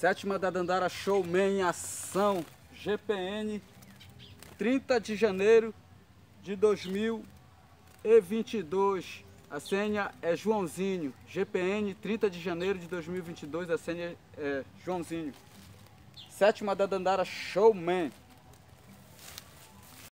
Sétima da Dandara Showman Ação GPN, 30 de janeiro de 2022. A senha é Joãozinho, GPN, 30 de janeiro de 2022, a senha é, é Joãozinho. Sétima da Dandara Showman.